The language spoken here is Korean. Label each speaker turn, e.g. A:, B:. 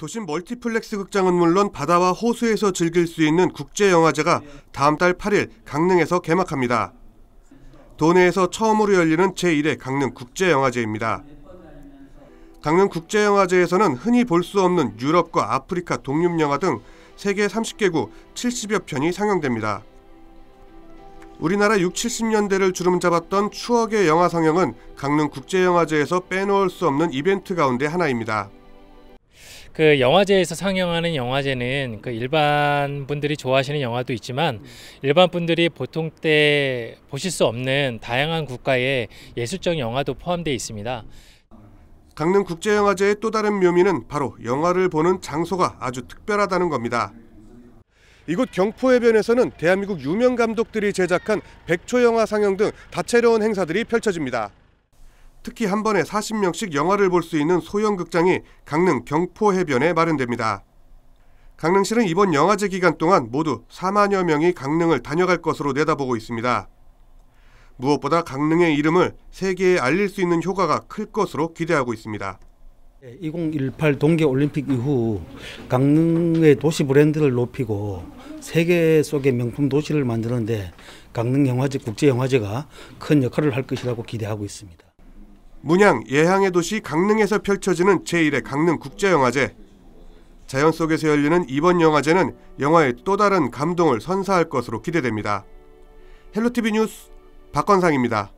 A: 도심 멀티플렉스 극장은 물론 바다와 호수에서 즐길 수 있는 국제영화제가 다음 달 8일 강릉에서 개막합니다. 도내에서 처음으로 열리는 제1회 강릉 국제영화제입니다. 강릉 국제영화제에서는 흔히 볼 수 없는 유럽과 아프리카 독립영화 등 세계 30개국 70여 편이 상영됩니다. 우리나라 6, 70년대를 주름잡았던 추억의 영화 상영은 강릉 국제영화제에서 빼놓을 수 없는 이벤트 가운데 하나입니다.
B: 그 영화제에서 상영하는 영화제는 그 일반 분들이 좋아하시는 영화도 있지만 음. 일반 분들이 보통 때 보실 수 없는 다양한 국가의 예술적 영화도 포함되어 있습니다.
A: 강릉 국제영화제의 또 다른 묘미는 바로 영화를 보는 장소가 아주 특별하다는 겁니다. 이곳 경포 해변에서는 대한민국 유명 감독들이 제작한 백초 영화 상영 등 다채로운 행사들이 펼쳐집니다. 특히 한 번에 40명씩 영화를 볼 수 있는 소형 극장이 강릉 경포 해변에 마련됩니다. 강릉시는 이번 영화제 기간 동안 모두 4만여 명이 강릉을 다녀갈 것으로 내다보고 있습니다. 무엇보다 강릉의 이름을 세계에 알릴 수 있는 효과가 클 것으로 기대하고 있습니다.
C: 2018 예, 동계올림픽 이후 강릉의 도시 브랜드를 높이고 세계 속의 명품 도시를 만드는데 강릉 영화제 국제영화제가 큰 역할을 할 것이라고 기대하고
A: 있습니다. 문양 예향의 도시 강릉에서 펼쳐지는 제1회 강릉 국제영화제. 자연 속에서 열리는 이번 영화제는 영화의 또 다른 감동을 선사할 것으로 기대됩니다. 헬로티비 뉴스 박건상입니다.